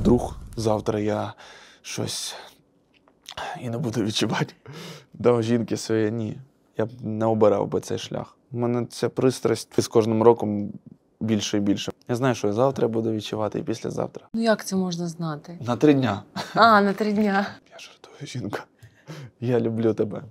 вдруг завтра я щось і не буду відчувати до жінки своє? Ні. Я б не обирав би цей шлях. У мене ця пристрасть з кожним роком більше і більше. Я знаю, що я завтра буду відчувати, і післязавтра. Ну як це можна знати? На три дня. А, на три дня. Я жартую, жінка. Я люблю тебе.